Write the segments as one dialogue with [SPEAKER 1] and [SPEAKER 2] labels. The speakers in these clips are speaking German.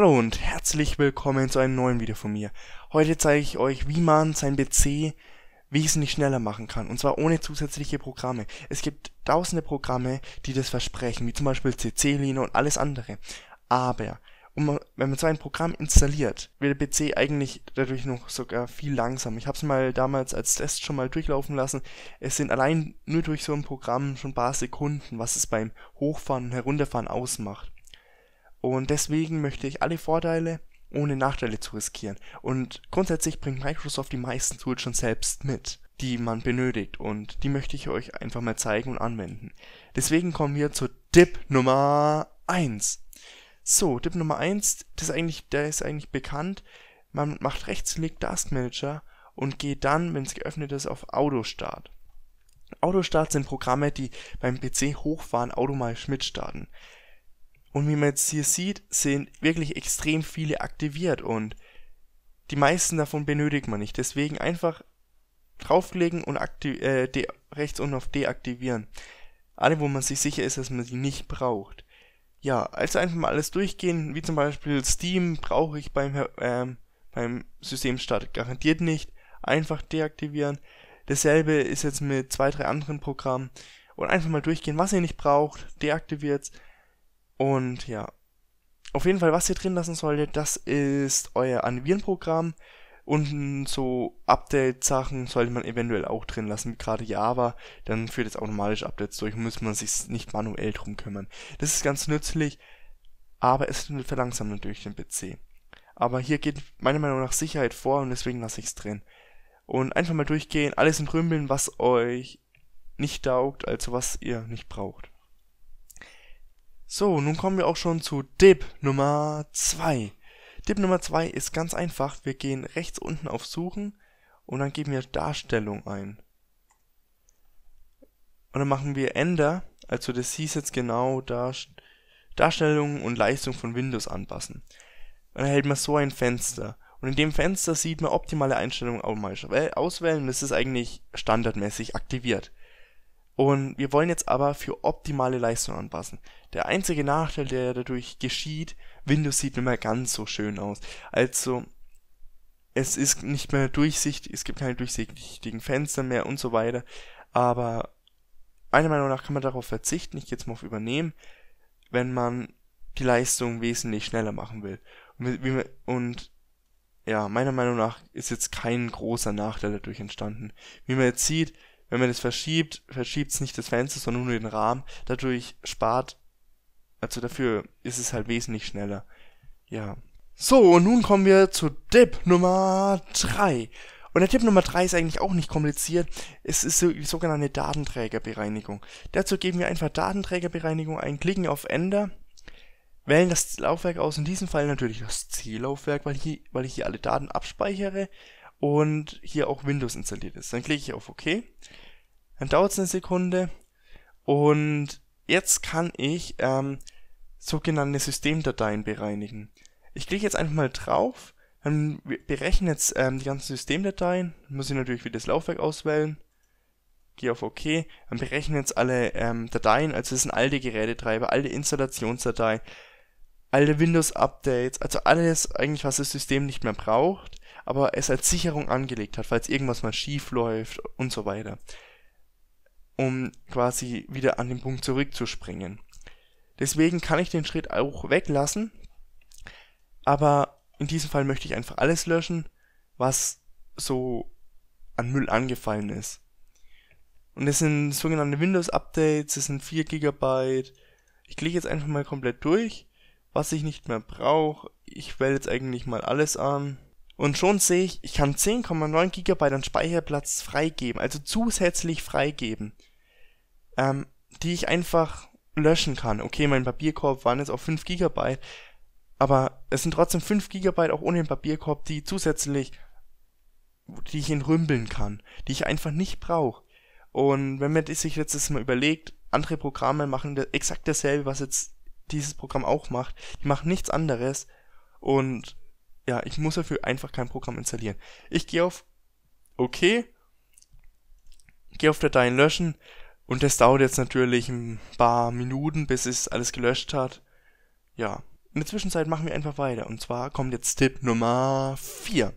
[SPEAKER 1] Hallo und herzlich willkommen zu einem neuen Video von mir. Heute zeige ich euch, wie man sein PC wesentlich schneller machen kann und zwar ohne zusätzliche Programme. Es gibt tausende Programme, die das versprechen, wie zum Beispiel CC-Line und alles andere. Aber um, wenn man so ein Programm installiert, wird der PC eigentlich dadurch noch sogar viel langsamer. Ich habe es mal damals als Test schon mal durchlaufen lassen. Es sind allein nur durch so ein Programm schon ein paar Sekunden, was es beim Hochfahren und Herunterfahren ausmacht. Und deswegen möchte ich alle Vorteile ohne Nachteile zu riskieren. Und grundsätzlich bringt Microsoft die meisten Tools schon selbst mit, die man benötigt. Und die möchte ich euch einfach mal zeigen und anwenden. Deswegen kommen wir zu Tipp Nummer 1. So, Tipp Nummer 1, das ist eigentlich, der ist eigentlich bekannt. Man macht Rechtsklick Task Manager und geht dann, wenn es geöffnet ist, auf Autostart. Autostart sind Programme, die beim PC hochfahren, automatisch mitstarten. Und wie man jetzt hier sieht, sind wirklich extrem viele aktiviert und die meisten davon benötigt man nicht. Deswegen einfach draufklicken und aktiv äh, rechts unten auf deaktivieren. Alle, wo man sich sicher ist, dass man sie nicht braucht. Ja, also einfach mal alles durchgehen, wie zum Beispiel Steam brauche ich beim, ähm, beim Systemstart garantiert nicht. Einfach deaktivieren. Dasselbe ist jetzt mit zwei, drei anderen Programmen. Und einfach mal durchgehen, was ihr nicht braucht, deaktiviert's und ja. Auf jeden Fall, was ihr drin lassen solltet, das ist euer Animieren-Programm. Und so Update-Sachen sollte man eventuell auch drin lassen. Gerade Java, dann führt es automatisch Updates durch, muss man sich nicht manuell drum kümmern. Das ist ganz nützlich, aber es verlangsamt natürlich den PC. Aber hier geht meiner Meinung nach Sicherheit vor und deswegen lasse ich es drin. Und einfach mal durchgehen, alles entrümpeln, was euch nicht taugt, also was ihr nicht braucht. So, nun kommen wir auch schon zu Tipp Nummer 2. Tipp Nummer 2 ist ganz einfach. Wir gehen rechts unten auf Suchen und dann geben wir Darstellung ein. Und dann machen wir Enter. Also das hieß jetzt genau Darstellung und Leistung von Windows anpassen. dann erhält man so ein Fenster. Und in dem Fenster sieht man optimale Einstellungen äh, auswählen. Das ist eigentlich standardmäßig aktiviert. Und wir wollen jetzt aber für optimale Leistung anpassen. Der einzige Nachteil, der dadurch geschieht, Windows sieht nicht mehr ganz so schön aus. Also, es ist nicht mehr durchsichtig, es gibt keine durchsichtigen Fenster mehr und so weiter. Aber meiner Meinung nach kann man darauf verzichten, ich gehe jetzt mal auf Übernehmen, wenn man die Leistung wesentlich schneller machen will. Und, und ja, meiner Meinung nach ist jetzt kein großer Nachteil dadurch entstanden. Wie man jetzt sieht, wenn man es verschiebt, verschiebt es nicht das Fenster, sondern nur den Rahmen. Dadurch spart, also dafür ist es halt wesentlich schneller. Ja. So, und nun kommen wir zu Tipp Nummer 3. Und der Tipp Nummer 3 ist eigentlich auch nicht kompliziert. Es ist die sogenannte Datenträgerbereinigung. Dazu geben wir einfach Datenträgerbereinigung ein, klicken auf Enter, wählen das Laufwerk aus, in diesem Fall natürlich das Ziellaufwerk, weil, hier, weil ich hier alle Daten abspeichere und hier auch Windows installiert ist. Dann klicke ich auf OK. Dann dauert es eine Sekunde und jetzt kann ich ähm, sogenannte Systemdateien bereinigen. Ich klicke jetzt einfach mal drauf, dann berechnet jetzt ähm, die ganzen Systemdateien, muss ich natürlich wieder das Laufwerk auswählen, gehe auf OK, dann berechnet jetzt alle ähm, Dateien, also das sind alte Gerätetreiber, alte Installationsdateien, alte Windows-Updates, also alles eigentlich, was das System nicht mehr braucht aber es als Sicherung angelegt hat, falls irgendwas mal schief läuft und so weiter. Um quasi wieder an den Punkt zurückzuspringen. Deswegen kann ich den Schritt auch weglassen, aber in diesem Fall möchte ich einfach alles löschen, was so an Müll angefallen ist. Und das sind sogenannte Windows-Updates, das sind 4 GB. Ich klicke jetzt einfach mal komplett durch, was ich nicht mehr brauche. Ich wähle jetzt eigentlich mal alles an. Und schon sehe ich, ich kann 10,9 GB an Speicherplatz freigeben, also zusätzlich freigeben, ähm, die ich einfach löschen kann. Okay, mein Papierkorb waren jetzt auf 5 GB, aber es sind trotzdem 5 GB auch ohne den Papierkorb, die zusätzlich, die ich entrümpeln kann, die ich einfach nicht brauche. Und wenn man sich letztes Mal überlegt, andere Programme machen exakt dasselbe, was jetzt dieses Programm auch macht, die machen nichts anderes und ja, ich muss dafür einfach kein Programm installieren. Ich gehe auf OK, gehe auf Dateien löschen und das dauert jetzt natürlich ein paar Minuten, bis es alles gelöscht hat. Ja, in der Zwischenzeit machen wir einfach weiter. Und zwar kommt jetzt Tipp Nummer 4.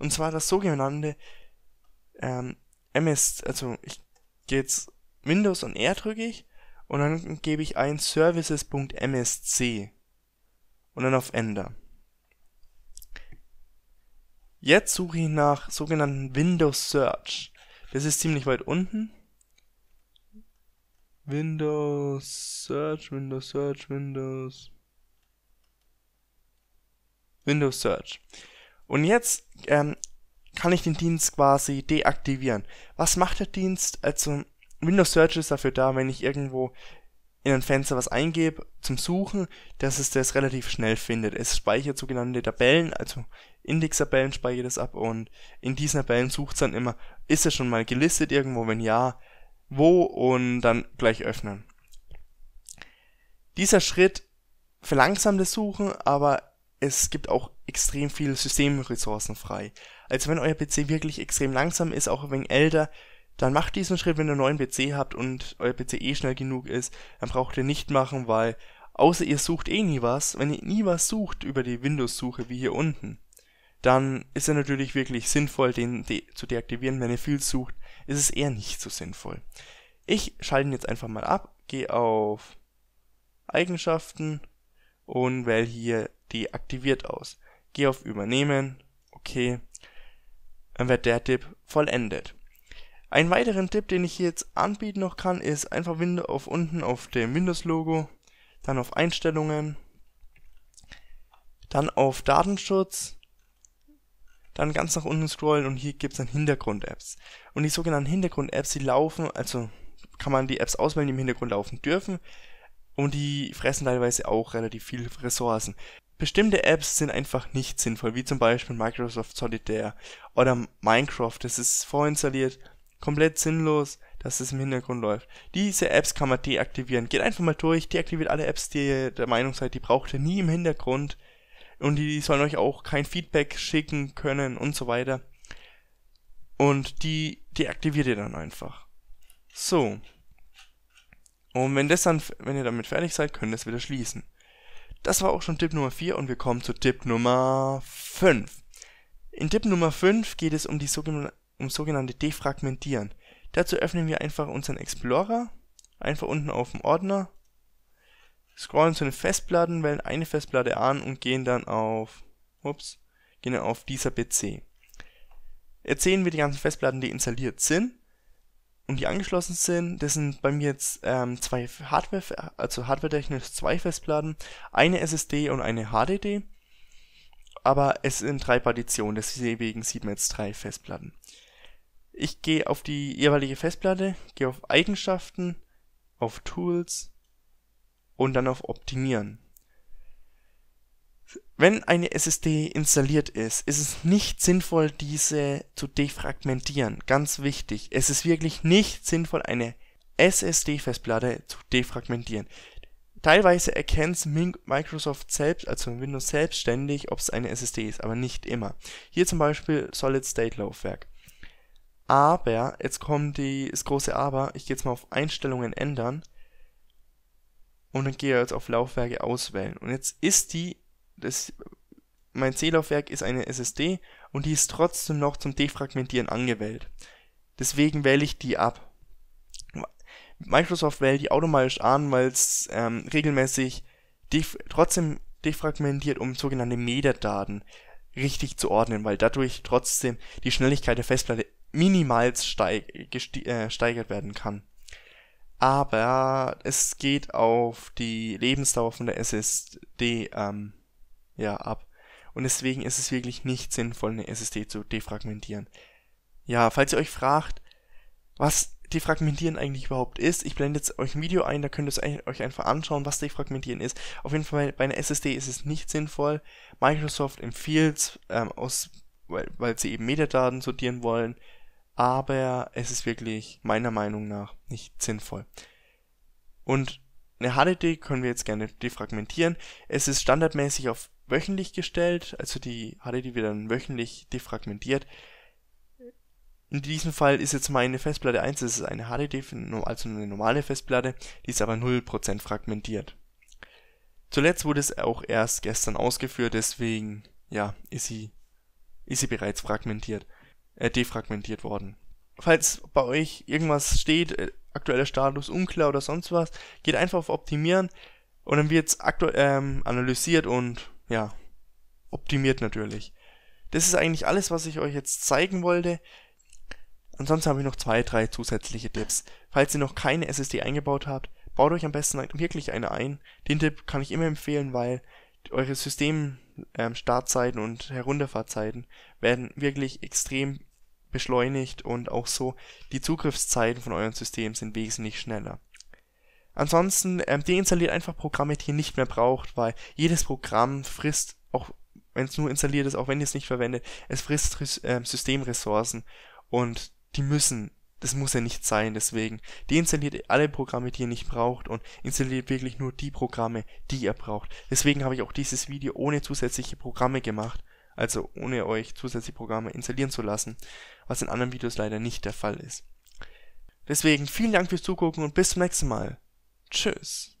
[SPEAKER 1] Und zwar das sogenannte ähm, MS, also ich gehe jetzt Windows und R drücke ich und dann gebe ich ein services.msc und dann auf Enter. Jetzt suche ich nach sogenannten Windows Search. Das ist ziemlich weit unten. Windows Search, Windows Search, Windows. Windows Search. Und jetzt ähm, kann ich den Dienst quasi deaktivieren. Was macht der Dienst? Also Windows Search ist dafür da, wenn ich irgendwo in ein Fenster was eingebe zum Suchen, dass es das relativ schnell findet. Es speichert sogenannte Tabellen, also Indextabellen speichert es ab und in diesen Tabellen sucht es dann immer, ist es schon mal gelistet irgendwo, wenn ja, wo und dann gleich öffnen. Dieser Schritt verlangsamt das Suchen, aber es gibt auch extrem viele Systemressourcen frei. Also wenn euer PC wirklich extrem langsam ist, auch ein wenig älter, dann macht diesen Schritt, wenn ihr einen neuen PC habt und euer PC eh schnell genug ist, dann braucht ihr nicht machen, weil außer ihr sucht eh nie was, wenn ihr nie was sucht über die Windows-Suche wie hier unten, dann ist er natürlich wirklich sinnvoll, den de zu deaktivieren. Wenn ihr viel sucht, ist es eher nicht so sinnvoll. Ich schalte ihn jetzt einfach mal ab, gehe auf Eigenschaften und wähle hier deaktiviert aus. Gehe auf Übernehmen, okay, dann wird der Tipp vollendet. Einen weiteren Tipp, den ich hier jetzt anbieten noch kann, ist einfach Windows auf unten auf dem Windows-Logo, dann auf Einstellungen, dann auf Datenschutz, dann ganz nach unten scrollen und hier gibt es dann Hintergrund-Apps. Und die sogenannten Hintergrund-Apps, die laufen, also kann man die Apps auswählen, die im Hintergrund laufen dürfen. Und die fressen teilweise auch relativ viel Ressourcen. Bestimmte Apps sind einfach nicht sinnvoll, wie zum Beispiel Microsoft Solitaire oder Minecraft, das ist vorinstalliert komplett sinnlos, dass es im Hintergrund läuft. Diese Apps kann man deaktivieren. Geht einfach mal durch, deaktiviert alle Apps, die ihr der Meinung seid, die braucht ihr nie im Hintergrund. Und die sollen euch auch kein Feedback schicken können und so weiter. Und die deaktiviert ihr dann einfach. So. Und wenn das dann, wenn ihr damit fertig seid, könnt ihr es wieder schließen. Das war auch schon Tipp Nummer 4 und wir kommen zu Tipp Nummer 5. In Tipp Nummer 5 geht es um die sogenannte um sogenannte Defragmentieren. Dazu öffnen wir einfach unseren Explorer, einfach unten auf dem Ordner, scrollen zu den Festplatten, wählen eine Festplatte an und gehen dann auf, ups, gehen dann auf dieser PC. Jetzt sehen wir die ganzen Festplatten, die installiert sind und die angeschlossen sind. Das sind bei mir jetzt ähm, zwei Hardware, also Hardware-technisch zwei Festplatten, eine SSD und eine HDD. Aber es sind drei Partitionen, deswegen sieht man jetzt drei Festplatten. Ich gehe auf die jeweilige Festplatte, gehe auf Eigenschaften, auf Tools und dann auf Optimieren. Wenn eine SSD installiert ist, ist es nicht sinnvoll, diese zu defragmentieren. Ganz wichtig. Es ist wirklich nicht sinnvoll, eine SSD-Festplatte zu defragmentieren. Teilweise erkennt Microsoft selbst, also Windows selbstständig, ob es eine SSD ist, aber nicht immer. Hier zum Beispiel Solid State Laufwerk. Aber, jetzt kommt die, das große Aber, ich gehe jetzt mal auf Einstellungen ändern und dann gehe jetzt auf Laufwerke auswählen. Und jetzt ist die, das, mein C-Laufwerk ist eine SSD und die ist trotzdem noch zum Defragmentieren angewählt. Deswegen wähle ich die ab. Microsoft wählt die automatisch an, weil es ähm, regelmäßig def trotzdem defragmentiert, um sogenannte Metadaten richtig zu ordnen, weil dadurch trotzdem die Schnelligkeit der Festplatte minimals steig äh, steigert werden kann. Aber es geht auf die Lebensdauer von der SSD ähm, ja, ab. Und deswegen ist es wirklich nicht sinnvoll, eine SSD zu defragmentieren. Ja, falls ihr euch fragt, was Defragmentieren eigentlich überhaupt ist. Ich blende jetzt euch ein Video ein, da könnt ihr euch einfach anschauen, was Defragmentieren ist. Auf jeden Fall bei einer SSD ist es nicht sinnvoll. Microsoft empfiehlt ähm, aus, weil, weil sie eben Metadaten sortieren wollen, aber es ist wirklich meiner Meinung nach nicht sinnvoll. Und eine HDD können wir jetzt gerne defragmentieren. Es ist standardmäßig auf wöchentlich gestellt, also die HDD wird dann wöchentlich defragmentiert. In diesem Fall ist jetzt meine Festplatte 1, das ist eine HDD, also eine normale Festplatte, die ist aber 0% fragmentiert. Zuletzt wurde es auch erst gestern ausgeführt, deswegen, ja, ist sie, ist sie bereits fragmentiert äh, defragmentiert worden. Falls bei euch irgendwas steht, äh, aktueller Status unklar oder sonst was, geht einfach auf Optimieren und dann wird's aktuell ähm, analysiert und ja, optimiert natürlich. Das ist eigentlich alles, was ich euch jetzt zeigen wollte. Ansonsten habe ich noch zwei, drei zusätzliche Tipps. Falls ihr noch keine SSD eingebaut habt, baut euch am besten wirklich eine ein. Den Tipp kann ich immer empfehlen, weil eure System ähm, Startzeiten und Herunterfahrzeiten werden wirklich extrem beschleunigt und auch so die Zugriffszeiten von eurem System sind wesentlich schneller. Ansonsten ähm, deinstalliert einfach Programme, die ihr nicht mehr braucht, weil jedes Programm frisst, auch wenn es nur installiert ist, auch wenn ihr es nicht verwendet, es frisst ähm, Systemressourcen und die müssen das muss ja nicht sein, deswegen deinstalliert alle Programme, die ihr nicht braucht und installiert wirklich nur die Programme, die ihr braucht. Deswegen habe ich auch dieses Video ohne zusätzliche Programme gemacht, also ohne euch zusätzliche Programme installieren zu lassen, was in anderen Videos leider nicht der Fall ist. Deswegen vielen Dank fürs Zugucken und bis zum nächsten Mal. Tschüss.